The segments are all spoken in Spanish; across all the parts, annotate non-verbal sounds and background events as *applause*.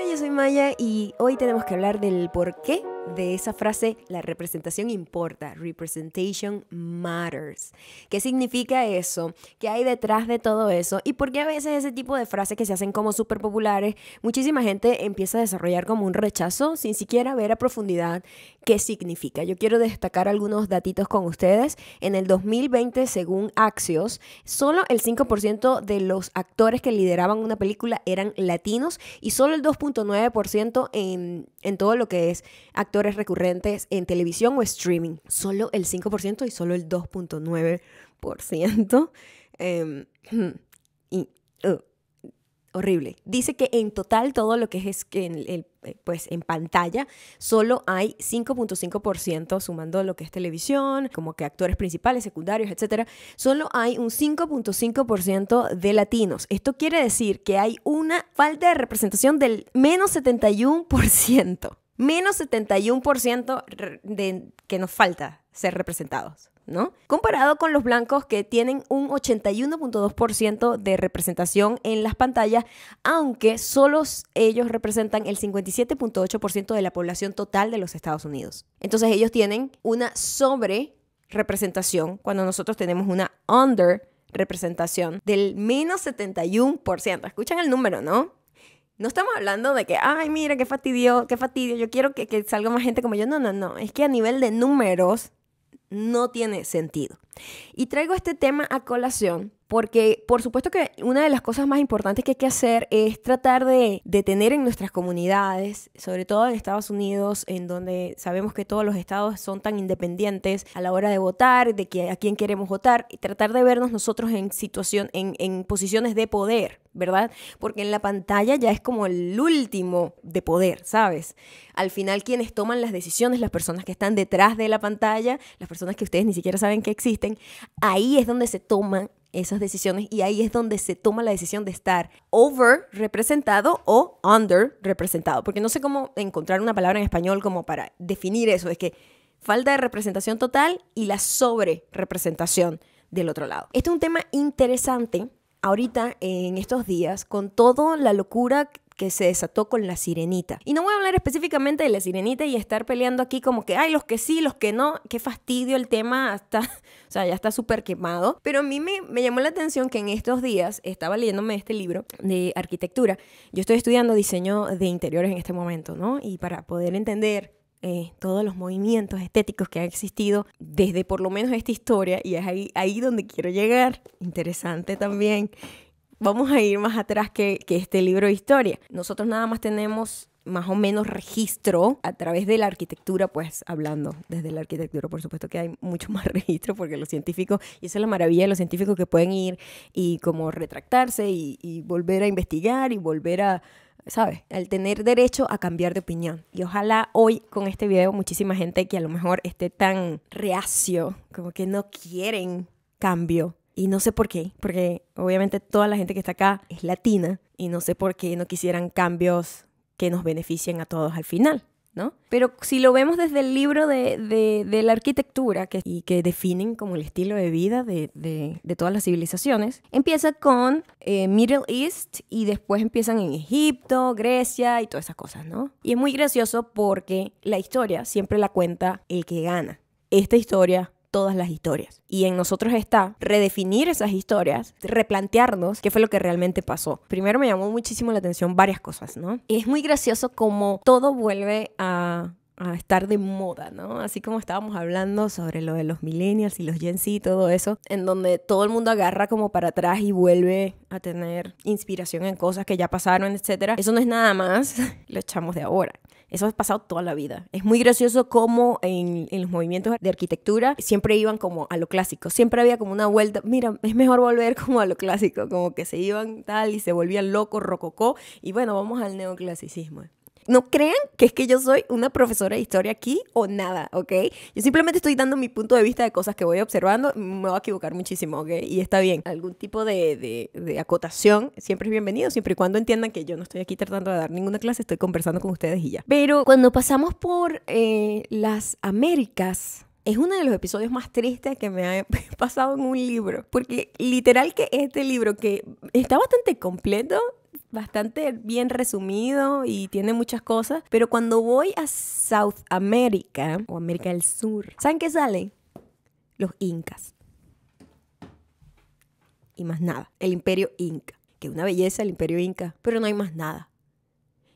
Hola, yo soy Maya y hoy tenemos que hablar del por qué de esa frase, la representación importa, representation matters. ¿Qué significa eso? ¿Qué hay detrás de todo eso? ¿Y por qué a veces ese tipo de frases que se hacen como súper populares, muchísima gente empieza a desarrollar como un rechazo sin siquiera ver a profundidad qué significa? Yo quiero destacar algunos datitos con ustedes. En el 2020, según Axios, solo el 5% de los actores que lideraban una película eran latinos y solo el 2.9% en, en todo lo que es actores recurrentes en televisión o streaming. Solo el 5% y solo el 2.9%. *laughs* Em, *clears throat* uh, horrible. Dice que en total todo lo que es que eh, pues, en pantalla solo hay 5.5% sumando lo que es televisión, como que actores principales, secundarios, etcétera, solo hay un 5.5% de latinos. Esto quiere decir que hay una falta de representación del menos 71% menos 71% de, que nos falta ser representados, ¿no? Comparado con los blancos que tienen un 81.2% de representación en las pantallas, aunque solo ellos representan el 57.8% de la población total de los Estados Unidos. Entonces ellos tienen una sobre representación cuando nosotros tenemos una under representación del menos 71%. Escuchan el número, ¿no? No estamos hablando de que, ay, mira, qué fastidio, qué fastidio, yo quiero que, que salga más gente como yo. No, no, no. Es que a nivel de números no tiene sentido. Y traigo este tema a colación porque por supuesto que una de las cosas más importantes que hay que hacer es tratar de, de, tener en nuestras comunidades, sobre todo en Estados Unidos, en donde sabemos que todos los estados son tan independientes a la hora de votar, de a quién queremos votar, y tratar de vernos nosotros en situación, en, en posiciones de poder. ¿verdad? Porque en la pantalla ya es como el último de poder, ¿sabes? Al final quienes toman las decisiones, las personas que están detrás de la pantalla, las personas que ustedes ni siquiera saben que existen, ahí es donde se toman esas decisiones y ahí es donde se toma la decisión de estar over representado o under representado, porque no sé cómo encontrar una palabra en español como para definir eso, es que falta de representación total y la sobre representación del otro lado. Este es un tema interesante ahorita en estos días con toda la locura que se desató con la sirenita. Y no voy a hablar específicamente de la sirenita y estar peleando aquí como que, ay, los que sí, los que no, qué fastidio el tema, *laughs* hasta, o sea, ya está súper quemado. Pero a mí me, me llamó la atención que en estos días estaba leyéndome este libro de arquitectura. Yo estoy estudiando diseño de interiores en este momento, ¿no? Y para poder entender eh, todos los movimientos estéticos que han existido desde por lo menos esta historia y es ahí, ahí donde quiero llegar. Interesante también vamos a ir más atrás que, que este libro de historia. Nosotros nada más tenemos más o menos registro a través de la arquitectura, pues hablando desde la arquitectura, por supuesto que hay mucho *laughs* más registro porque los científicos, y esa es la maravilla de los científicos que pueden ir y como retractarse y, y volver a investigar y volver a, ¿sabes? Al tener derecho a cambiar de opinión. Y ojalá hoy con este video muchísima gente que a lo mejor esté tan reacio, como que no quieren cambio, y no sé por qué, porque obviamente toda la gente que está acá es latina y no sé por qué no quisieran cambios que nos beneficien a todos al final. ¿No? Pero si lo vemos desde el libro de, la arquitectura que, y que definen como el estilo de vida de, todas las civilizaciones, empieza con eh, Middle East y después empiezan en Egipto, Grecia y todas esas cosas, ¿no? Y es muy gracioso porque la historia siempre la cuenta el que gana. Esta historia todas las historias. Y en nosotros está redefinir esas historias, replantearnos qué fue lo que realmente pasó. Primero me llamó muchísimo la atención varias cosas, ¿no? es muy gracioso como todo vuelve a estar de moda, ¿no? Así como estábamos hablando sobre lo de los millennials y los Gen Z y todo eso, en donde todo el mundo agarra como para atrás y vuelve a tener inspiración en cosas que ya pasaron, etcétera. Eso no es nada más, *laughs* lo echamos de ahora. Eso ha pasado toda la vida. Es muy gracioso cómo en, los movimientos de arquitectura siempre iban como a lo clásico. Siempre había como una vuelta. Mira, es mejor volver como a lo clásico. Como que se iban tal y se volvían locos, rococó. Y bueno, vamos al neoclasicismo no crean que es que yo soy una profesora de historia aquí o nada, ¿ok? Yo simplemente estoy dando mi punto de vista de cosas que voy observando, me voy a equivocar muchísimo, ¿ok? Y está bien, algún tipo de, de, acotación siempre es bienvenido, siempre y cuando entiendan que yo no estoy aquí tratando de dar ninguna clase, estoy conversando con ustedes y ya. Pero cuando pasamos por eh, las Américas, es uno de los episodios más tristes que me ha *laughs* pasado en un libro, porque literal que este libro que está bastante completo, bastante bien resumido y tiene muchas cosas. Pero cuando voy a South America o América del Sur, ¿saben qué sale? Los incas. Y más nada. El imperio inca. Que una belleza el imperio inca. Pero no hay más nada.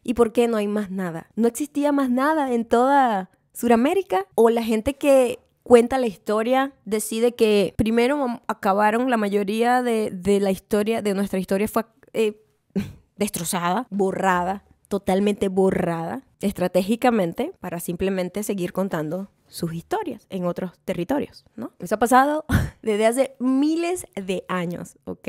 ¿Y por qué no hay más nada? No existía más nada en toda Sudamérica. O la gente que cuenta la historia, decide que primero acabaron la mayoría de, de la historia, de nuestra historia fue eh, destrozada, borrada, totalmente borrada estratégicamente para simplemente seguir contando sus historias en otros territorios, ¿no? Eso ha pasado *laughs* desde hace miles de años, ¿ok?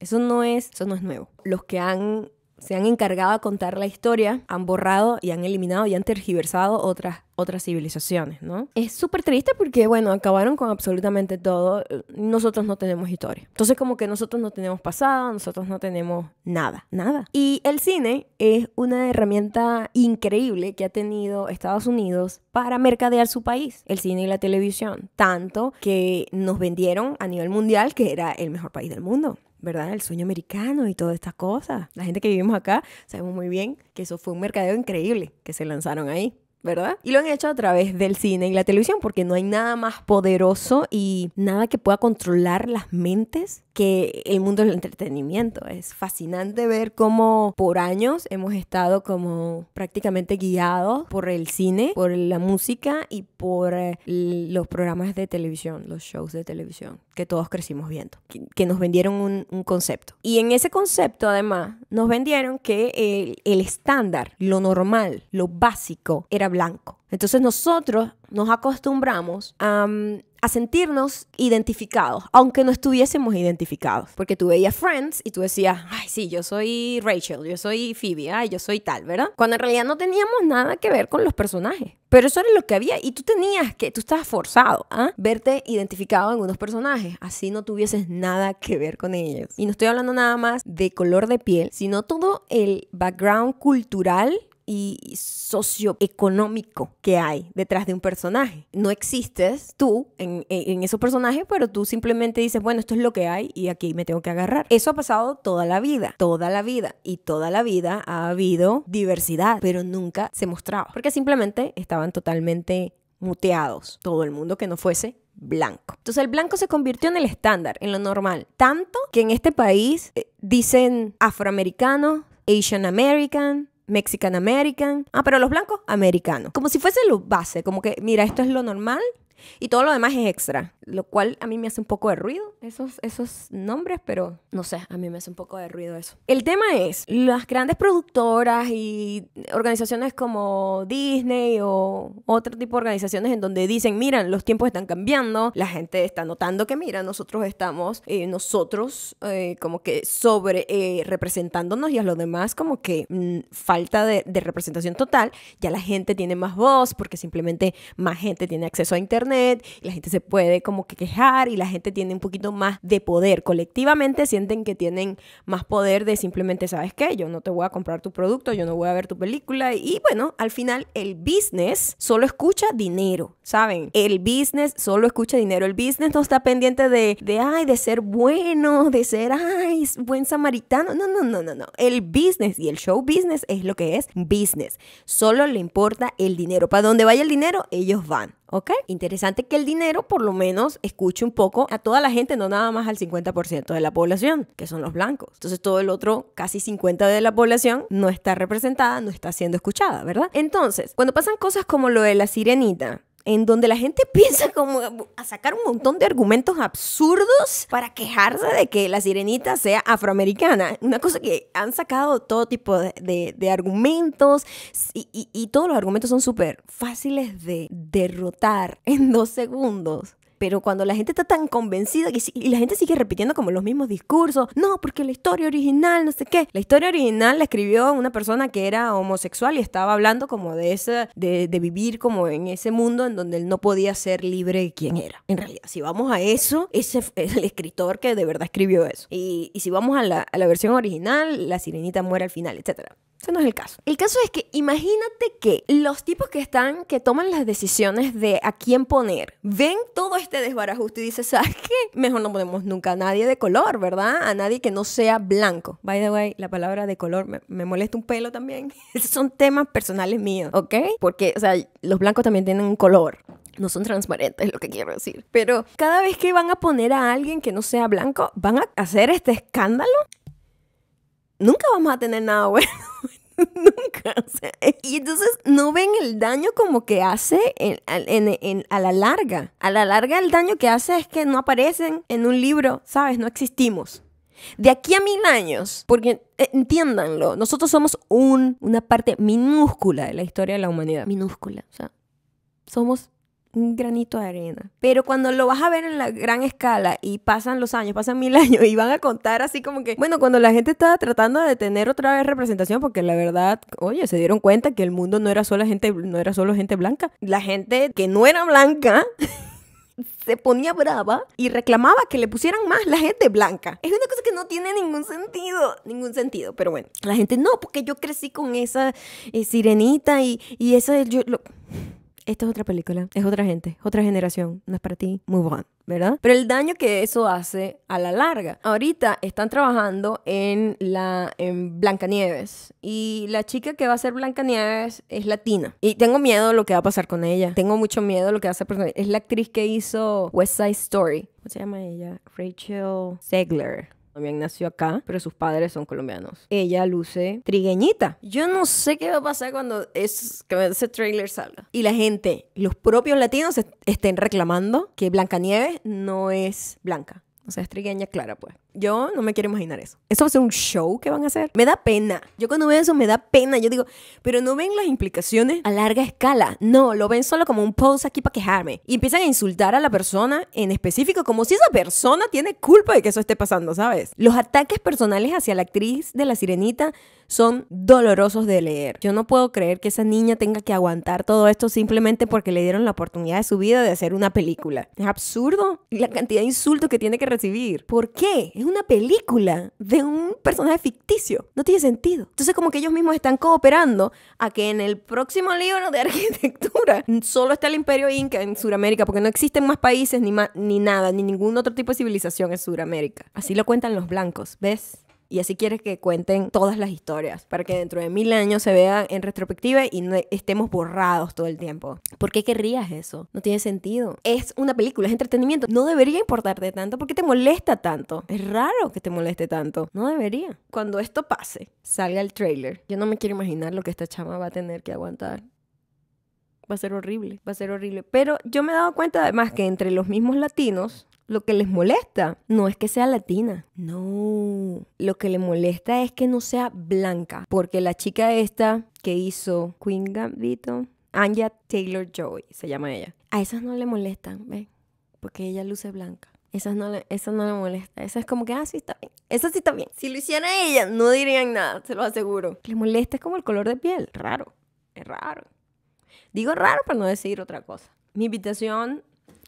Eso no es, eso no es nuevo. Los que han se han encargado a contar la historia, han borrado y han eliminado y han tergiversado otras, otras civilizaciones, ¿no? Es súper triste porque, bueno, acabaron con absolutamente todo. Nosotros no tenemos historia. Entonces, como que nosotros no tenemos pasado, nosotros no tenemos nada, nada. Y el cine es una herramienta increíble que ha tenido Estados Unidos para mercadear su país, el cine y la televisión. Tanto que nos vendieron a nivel mundial que era el mejor país del mundo. ¿verdad? El sueño americano y todas estas cosas. La gente que vivimos acá sabemos muy bien que eso fue un mercadeo increíble que se lanzaron ahí. ¿verdad? Y lo han hecho a través del cine y la televisión, porque no hay nada más poderoso y nada que pueda controlar las mentes que el mundo del entretenimiento. Es fascinante ver cómo por años hemos estado como prácticamente guiados por el cine, por la música y por eh, los programas de televisión, los shows de televisión que todos crecimos viendo, que, nos vendieron un, concepto. Y en ese concepto además nos vendieron que el, estándar, lo normal, lo básico era blanco. Entonces nosotros nos acostumbramos a mm, a sentirnos identificados, aunque no estuviésemos identificados. Porque tú veías Friends y tú decías, ay, sí, yo soy Rachel, yo soy Phoebe, ay, yo soy tal, ¿verdad? Cuando en realidad no teníamos nada que ver con los personajes. Pero eso era lo que había y tú tenías que, tú estabas forzado a verte identificado en unos personajes, así no tuvieses nada que ver con ellos. Y no estoy hablando nada más de color de piel, sino todo el background cultural y socioeconómico que hay detrás de un personaje. No existes tú en, esos personajes, pero tú simplemente dices, bueno, esto es lo que hay y aquí me tengo que agarrar. Eso ha pasado toda la vida, toda la vida. Y toda la vida ha habido diversidad, pero nunca se mostraba. Porque simplemente estaban totalmente muteados. Todo el mundo que no fuese blanco. Entonces el blanco se convirtió en el estándar, en lo normal. Tanto que en este país eh, dicen afroamericano Asian American, Mexican American. Ah, pero los blancos, americanos. Como si fuese lo base, como que, mira, esto es lo normal, y todo lo demás es extra, lo cual a mí me hace un poco de ruido esos, esos nombres, pero no sé, a mí me hace un poco de ruido eso. El tema es, las grandes productoras y organizaciones como Disney o otro tipo de organizaciones en donde dicen, mira, los tiempos están cambiando, la gente está notando que, mira, nosotros estamos, eh, nosotros eh, como que sobre eh, representándonos y a los demás como que mm, falta de representación total, ya la gente tiene más voz porque simplemente más gente tiene acceso a Internet y la gente se puede como que quejar y la gente tiene un poquito más de poder. Colectivamente sienten que tienen más poder de simplemente, ¿sabes qué? Yo no te voy a comprar tu producto, yo no voy a ver tu película. Y bueno, al final el business solo escucha dinero, ¿saben? El business solo escucha dinero. El business no está pendiente de, de ay, de ser bueno, de ser, ay, buen samaritano. No, no, no, no, no. El business y el show business es lo que es business. Solo le importa el dinero. Para donde vaya el dinero, ellos van. ¿Ok? Interesante que el dinero por lo menos escuche un poco a toda la gente, no nada más al 50% de la población, que son los blancos. Entonces todo el otro casi 50% de la población no está representada, no está siendo escuchada, ¿verdad? Entonces, cuando pasan cosas como lo de la sirenita, en donde la gente *laughs* piensa como a sacar un montón de argumentos absurdos para quejarse de que la sirenita sea afroamericana. Una cosa que han sacado todo tipo de, argumentos y, y, todos los argumentos son súper fáciles de derrotar en dos segundos. Pero cuando la gente está tan convencida que y la gente sigue repitiendo como los mismos discursos, no, porque la historia original, no sé qué. La historia original la escribió una persona que era homosexual y estaba hablando como de esa de, vivir como en ese mundo en donde él no podía ser libre de quien era. En realidad, si vamos a eso, ese es el escritor que de verdad escribió eso. Y, si vamos a la, a la versión original, la sirenita muere al final, etcétera. Ese no es el caso. El caso es que imagínate que los tipos que están, que toman las decisiones de a quién poner, ven todo este desbarajuste y dicen, ¿sabes qué? Mejor no ponemos nunca a nadie de color, ¿verdad? A nadie que no sea blanco. By the way, la palabra de color me, molesta un pelo también. *laughs* son temas personales míos, ¿ok? Porque, o sea, los blancos también tienen un color. No son transparentes, es lo que quiero decir. Pero cada vez que van a poner a alguien que no sea blanco, van a hacer este escándalo nunca vamos a tener nada bueno *laughs* Nunca. Eh, y entonces no ven el daño como que hace a la larga. A la larga el daño que hace es que no aparecen en un libro, ¿sabes? No existimos. De aquí a mil años, porque eh, entiéndanlo, nosotros somos una parte minúscula de la historia de la humanidad. Minúscula, o sea, somos un granito de arena. Pero cuando lo vas a ver en la gran escala y pasan los años, pasan mil *laughs* años y van a contar así como que, bueno, cuando la gente estaba tratando de tener otra vez representación, porque la verdad, oye, se dieron cuenta que el mundo no era solo gente, no era solo gente blanca. La gente que no era blanca *laughs* se ponía brava y reclamaba que le pusieran más la gente blanca. Es una cosa que no tiene ningún sentido, ningún sentido, pero bueno, la gente no, porque yo crecí con esa eh, sirenita y, y esa... Yo, esta es otra película, es otra gente, otra generación, no es para ti, move on, ¿verdad? Pero el daño que eso hace a la larga. Ahorita están trabajando en la en Blancanieves y la chica que va a ser Blancanieves es latina y tengo miedo de lo que va a pasar con ella. Tengo mucho miedo de lo que va a hacer con ella. Es la actriz que hizo West Side Story. ¿Cómo se llama ella? Rachel Segler. También nació acá, pero sus padres son colombianos. Ella luce trigueñita. Yo no sé qué va a pasar cuando es, que ese trailer salga. Y la gente, los propios latinos, estén reclamando que Blancanieves no es blanca. O sea, es trigueña clara, pues. Yo no me quiero imaginar eso. Eso va a ser un show que van a hacer. Me da pena. Yo cuando veo eso me da pena. Yo digo, pero no ven las implicaciones a larga escala. No, lo ven solo como un post aquí para quejarme. Y empiezan a insultar a la persona en específico, como si esa persona tiene culpa de que eso esté pasando, ¿sabes? Los ataques personales hacia la actriz de La Sirenita son dolorosos de leer. Yo no puedo creer que esa niña tenga que aguantar todo esto simplemente porque le dieron la oportunidad de su vida de hacer una película. Es absurdo la cantidad de insultos que tiene que recibir. ¿Por qué? una película de un personaje ficticio. No tiene sentido. Entonces como que ellos mismos están cooperando a que en el próximo libro de *laughs* arquitectura solo está el imperio inca en Sudamérica, porque no existen más países ni, ni nada, ni ningún otro tipo de civilización en Sudamérica. Así lo cuentan los blancos, ¿ves? Y así quieres que cuenten todas las historias, para que dentro de mil años se vean en retrospectiva y no estemos borrados todo el tiempo. ¿Por qué querrías eso? No tiene sentido. Es una película, es entretenimiento. No debería importarte tanto. ¿Por qué te molesta tanto? Es raro que te moleste tanto. No debería. Cuando esto pase, salga el trailer. Yo no me quiero imaginar lo que esta chama va a tener que aguantar va a ser horrible, va a ser horrible. Pero yo me he dado cuenta además que entre los mismos latinos lo que les molesta no es que sea latina, no. Lo que le molesta es que no sea blanca, porque la chica esta que hizo Queen Gambito, Anya Taylor Joy, se llama ella. A esas no le molestan, ¿ven? Porque ella luce blanca. Esas no le, molestan. no le molesta. Esa es como que, ah, sí, está bien. Esa sí está bien. Si lo hicieran ella, no dirían nada, se lo aseguro. Les molesta es como el color de piel. Raro. Es raro. Digo raro para no decir otra cosa. Mi invitación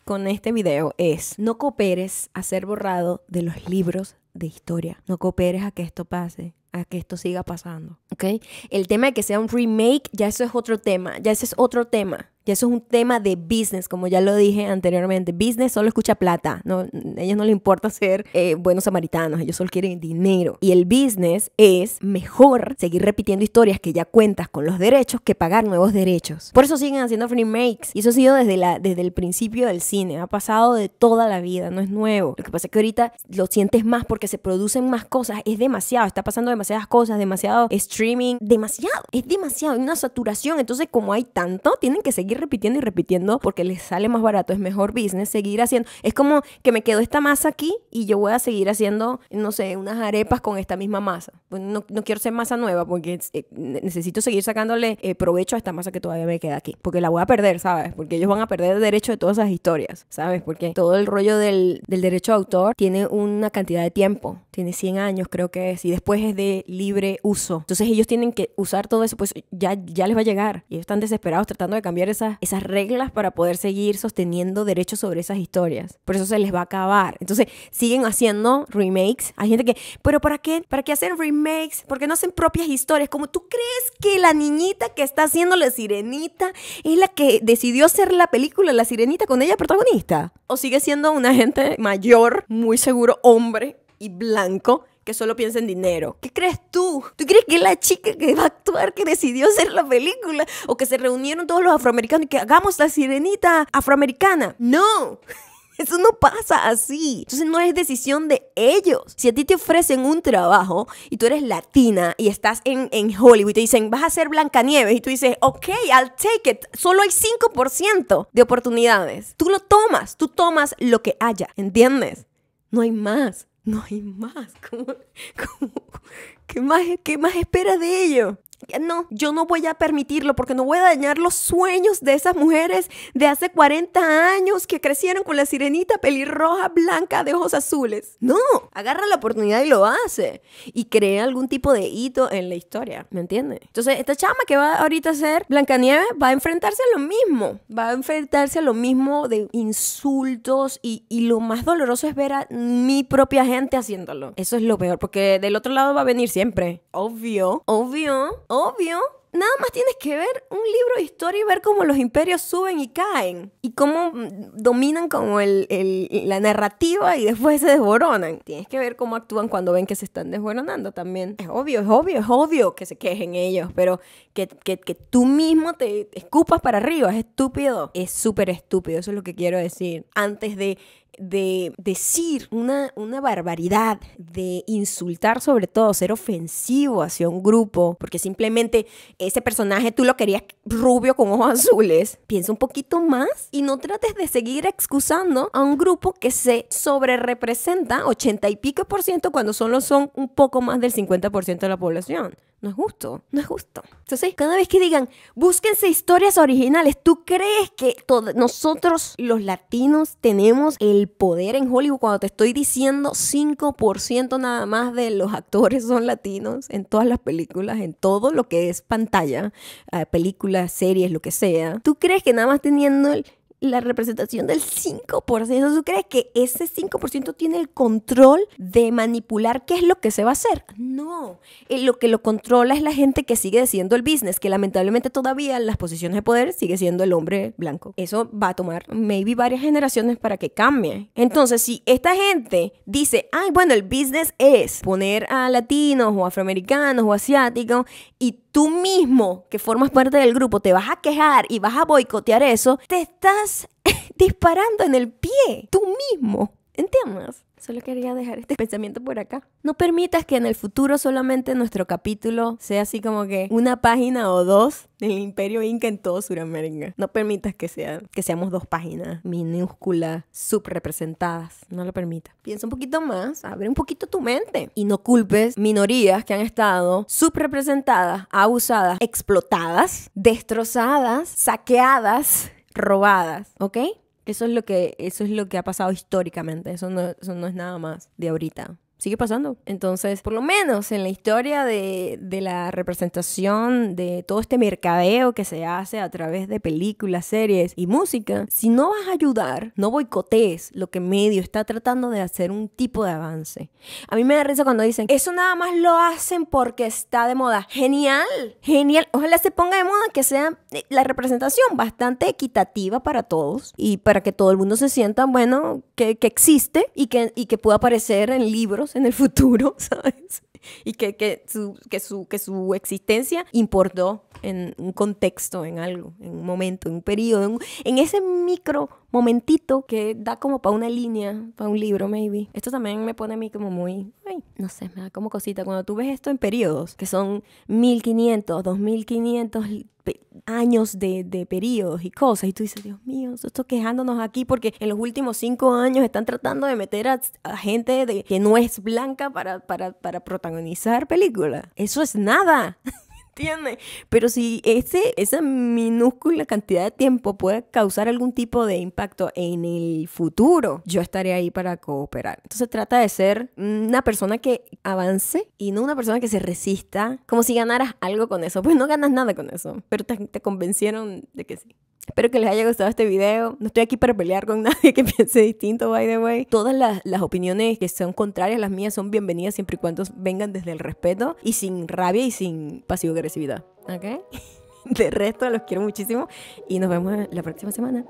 con este video es no cooperes a ser borrado de los libros de historia. No cooperes a que esto pase que esto siga pasando. ¿Ok? El tema de que sea un remake, ya eso es otro tema, ya ese es otro tema. Ya eso es un tema de business, como ya lo dije anteriormente. Business solo escucha plata. No, a ellos no les importa ser eh, buenos samaritanos, ellos solo quieren dinero. Y el business es mejor seguir repitiendo historias que ya cuentas con los derechos que pagar nuevos derechos. Por eso siguen haciendo remakes. Y eso ha sido desde, la, desde el principio del cine. Ha pasado de toda la vida, no es nuevo. Lo que pasa es que ahorita lo sientes más porque se producen más cosas. Es demasiado, está pasando demasiado demasiadas cosas, demasiado streaming, demasiado, es demasiado, hay una saturación. Entonces, como hay tanto, tienen que seguir repitiendo y repitiendo porque les sale más barato, es mejor business seguir haciendo. Es como que me quedó esta masa aquí y yo voy a seguir haciendo, no sé, unas arepas con esta misma masa. no, quiero ser masa nueva porque eh, necesito seguir sacándole eh, provecho a esta masa que todavía me queda aquí. Porque la voy a perder, ¿sabes? Porque ellos van a perder el derecho de todas esas historias, ¿sabes? Porque todo el rollo del, del derecho de autor tiene una cantidad de tiempo, tiene 100 años creo que es, y después es de libre uso. Entonces ellos tienen que usar todo eso, pues ya, ya les va a llegar. Y están desesperados tratando de cambiar esas, esas reglas para poder seguir sosteniendo derechos sobre esas historias. Por eso se les va a acabar. Entonces siguen haciendo remakes. Hay gente que, pero ¿para qué? ¿Para qué hacer remakes? porque no hacen propias historias? Como tú crees que la niñita que está haciendo la sirenita es la que decidió hacer la película La sirenita con ella protagonista. O sigue siendo una gente mayor, muy seguro, hombre y blanco que solo piensa en dinero. ¿Qué crees tú? ¿Tú crees que la chica que va a actuar, que decidió hacer la película, o que se reunieron todos los afroamericanos y que hagamos la sirenita afroamericana? No. *laughs* Eso no pasa así. Entonces no es decisión de ellos. Si a ti te ofrecen un trabajo y tú eres latina y estás en, en Hollywood y te dicen, vas a ser Blancanieves y tú dices, ok, I'll take it. Solo hay 5% de oportunidades. Tú lo tomas, tú tomas lo que haya, ¿entiendes? No hay más no hay más. *laughs* qué, más qué más espera de ello? Eh, no, yo no voy a permitirlo porque no voy a dañar los sueños de esas mujeres de hace 40 años que crecieron con la sirenita pelirroja blanca de ojos azules. No, agarra la oportunidad y lo hace. Y crea algún tipo de hito en la historia, ¿me entiendes? Entonces, esta chama que va ahorita a ser Blancanieves va a enfrentarse a lo mismo. Va a enfrentarse a lo mismo de insultos y, y lo más doloroso es ver a mi propia gente haciéndolo. Eso es lo peor porque del otro lado va a venir siempre. Obvio, obvio Obvio. Nada más tienes que ver un libro de historia y ver cómo los imperios suben y caen y cómo mm, dominan como el, la narrativa y después se desboronan. Tienes que ver cómo actúan cuando ven que se están desboronando también. Es obvio, es obvio, es obvio que se quejen ellos, pero que, que tú mismo te escupas para arriba es estúpido. Es súper estúpido, eso es lo que quiero decir. Antes de de decir una, barbaridad, de insultar sobre todo, ser ofensivo hacia un grupo, porque simplemente ese personaje tú lo querías rubio con ojos azules, piensa un poquito más y no trates de seguir excusando a un grupo que se sobre representa 80 y pico por ciento cuando solo son un poco más del 50% de la población. No es justo, no es justo. Entonces, cada vez que digan, búsquense historias originales, ¿tú crees que nosotros los latinos tenemos el poder en Hollywood? Cuando te estoy diciendo 5% nada más de los actores son latinos en todas las películas, en todo lo que es pantalla, eh, películas, series, lo que sea. ¿Tú crees que nada más teniendo el la representación del 5%. ¿Tú crees que ese 5% tiene el control de manipular qué es lo que se va a hacer? No. Eh, lo que lo controla es la gente que sigue siendo el business, que lamentablemente todavía en las posiciones de poder sigue siendo el hombre blanco. Eso va a tomar maybe varias generaciones para que cambie. Entonces, si esta gente dice, ay, bueno, el business es poner a latinos o afroamericanos o asiáticos y tú mismo que formas parte del grupo te vas a quejar y vas a boicotear eso, te estás *laughs* disparando en el pie, tú mismo. ¿Entiendes? Solo quería dejar este *laughs* pensamiento por acá. No permitas que en el futuro solamente nuestro capítulo sea así como que una página o dos del imperio inca en todo Sudamérica. No permitas que, sea, que seamos dos páginas minúsculas, subrepresentadas. No lo permitas. Piensa un poquito más, abre un poquito tu mente y no culpes minorías que han estado subrepresentadas, abusadas, explotadas, destrozadas, saqueadas, robadas. ¿Ok? Eso es lo que, eso es lo que ha pasado históricamente, eso no, eso no es nada más de ahorita sigue pasando. Entonces, por lo menos en la historia de, de, la representación de todo este mercadeo que se hace a través de películas, series y música, si no vas a ayudar, no boicotees lo que medio está tratando de hacer un tipo de avance. A mí me da risa cuando dicen, eso nada más lo hacen porque está de moda. Genial, genial. Ojalá se ponga de moda que sea eh, la representación bastante equitativa para todos y para que todo el mundo se sienta, bueno, que, que existe y que, y que pueda aparecer en libros en el futuro, *laughs* ¿sabes? Y que, que, su, que, su, existencia importó en un contexto, en algo, en un momento, en un periodo, en, ese micro momentito que da como para una línea, para un libro, maybe. Esto también me pone a mí como muy, ay, no sé, me da como cosita. Cuando tú ves esto en periodos, que son 1500, 2500 años de, de periodos y cosas. Y tú dices, Dios mío, nosotros quejándonos aquí porque en los últimos cinco años están tratando de meter a, a gente de, que no es blanca para, para, para protagonizar películas. Eso es nada entiende. Pero si ese, esa minúscula cantidad de tiempo puede causar algún tipo de impacto en el futuro, yo estaré ahí para cooperar. Entonces trata de ser una persona que avance y no una persona que se resista, como si ganaras algo con eso. Pues no ganas nada con eso, pero te, te convencieron de que sí. Espero que les haya gustado este video. No estoy aquí para pelear con *laughs* nadie que piense distinto, by the way. Todas las, las, opiniones que son contrarias a las mías son bienvenidas siempre y cuando vengan desde el respeto y sin rabia y sin pasivo-agresividad. ¿Ok? *laughs* De resto, los quiero muchísimo y nos vemos la próxima semana.